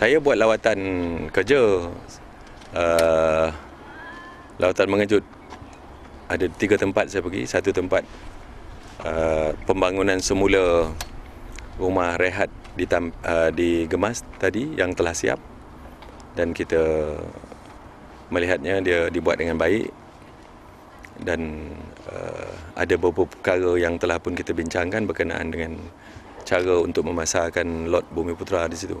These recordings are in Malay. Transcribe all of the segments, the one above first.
saya buat lawatan kerja uh, lawatan mengejut ada tiga tempat saya pergi satu tempat uh, pembangunan semula rumah rehat di uh, di gemas tadi yang telah siap dan kita melihatnya dia dibuat dengan baik dan uh, ada beberapa perkara yang telah pun kita bincangkan berkenaan dengan cara untuk memasarkan lot bumi putra di situ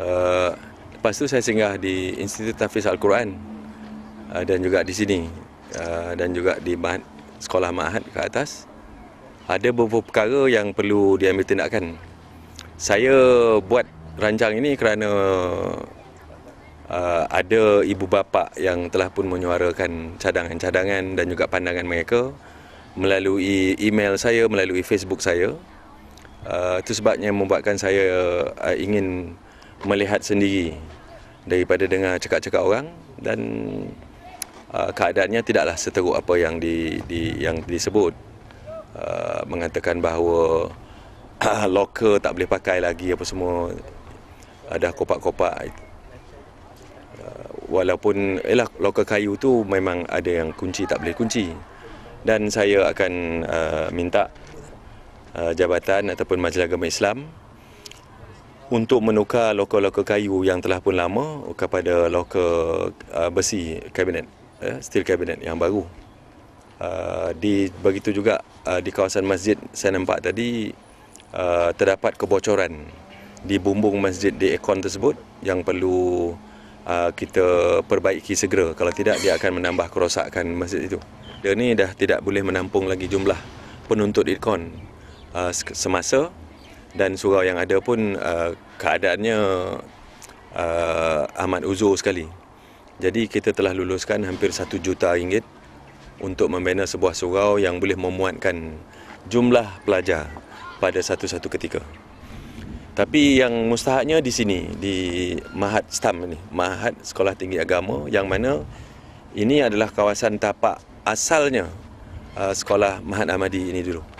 uh, lepas tu saya singgah di Institut Tafiz Al-Quran uh, dan juga di sini uh, dan juga di Mahat, sekolah Mahat ke atas ada beberapa perkara yang perlu diambil tindakan saya buat rancang ini kerana uh, ada ibu bapa yang telah pun menyuarakan cadangan-cadangan dan juga pandangan mereka melalui email saya melalui Facebook saya uh, itu sebabnya membuatkan saya uh, ingin melihat sendiri daripada dengar cakap-cakap orang dan uh, keadaannya tidaklah seteruk apa yang di, di yang disebut uh, mengatakan bahawa uh, loker tak boleh pakai lagi apa semua ada uh, kopak-kopak uh, walaupun ialah loker kayu tu memang ada yang kunci tak boleh kunci dan saya akan uh, minta uh, jabatan ataupun majlis agama Islam untuk menukar loko-loko kayu yang telah pun lama kepada loko uh, besi kabinet uh, steel kabinet yang baru. Uh, di begitu juga uh, di kawasan masjid saya nampak tadi uh, terdapat kebocoran di bumbung masjid di ekon tersebut yang perlu uh, kita perbaiki segera kalau tidak dia akan menambah kerosakan masjid itu. Dia ini dah tidak boleh menampung lagi jumlah penuntut ekon uh, semasa dan surau yang ada pun uh, keadaannya uh, amat uzur sekali. Jadi kita telah luluskan hampir 1 juta ringgit untuk membina sebuah surau yang boleh memuatkan jumlah pelajar pada satu-satu ketika. Tapi yang mustahaknya di sini, di Mahat Stam ini, Mahat Sekolah Tinggi Agama yang mana ini adalah kawasan tapak asalnya uh, Sekolah Mahat Ahmadi ini dulu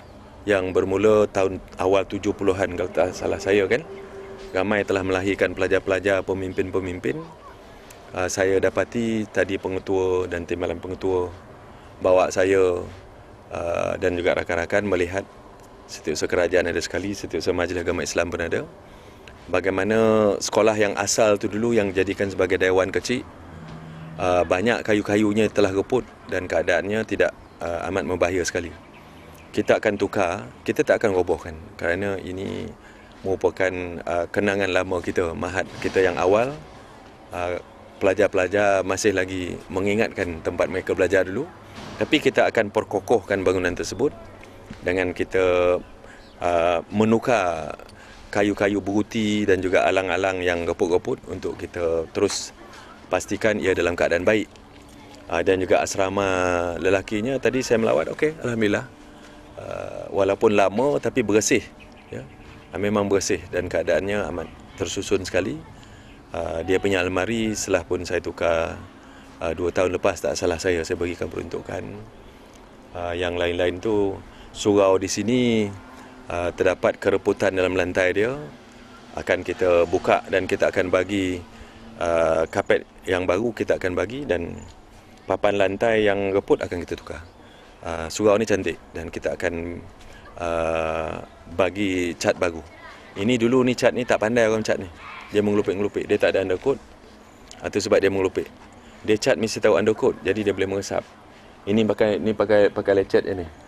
yang bermula tahun awal 70-an kalau tak salah saya kan. Ramai telah melahirkan pelajar-pelajar, pemimpin-pemimpin. Ah, saya dapati tadi pengetua dan timbalan pengetua bawa saya ah, dan juga rakan-rakan melihat setiausaha kerajaan ada sekali, setiausaha majlis agama Islam pun ada. Bagaimana sekolah yang asal tu dulu yang jadikan sebagai dewan kecil, ah, banyak kayu-kayunya telah reput dan keadaannya tidak amat membahaya sekali kita akan tukar, kita tak akan robohkan kerana ini merupakan uh, kenangan lama kita, mahat kita yang awal. Uh, pelajar-pelajar masih lagi mengingatkan tempat mereka belajar dulu. Tapi kita akan perkokohkan bangunan tersebut dengan kita uh, menukar kayu-kayu beruti dan juga alang-alang yang geput-geput untuk kita terus pastikan ia dalam keadaan baik. Uh, dan juga asrama lelakinya tadi saya melawat, okay, Alhamdulillah. Uh, walaupun lama tapi bersih ya ah, memang bersih dan keadaannya amat tersusun sekali ah, dia punya almari setelah pun saya tukar ah, dua tahun lepas tak salah saya saya berikan peruntukan yang lain-lain tu surau di sini terdapat kereputan dalam lantai dia akan kita buka dan kita akan bagi kapet yang baru kita akan bagi dan papan lantai yang reput akan kita tukar uh, surau ni cantik dan kita akan uh, bagi cat baru. Ini dulu ni cat ni tak pandai orang cat ni. Dia mengelupik-ngelupik. Dia tak ada undercoat. Atau ah, sebab dia mengelupik. Dia cat mesti tahu undercoat. Jadi dia boleh meresap. Ini pakai ni pakai pakai lecet ini.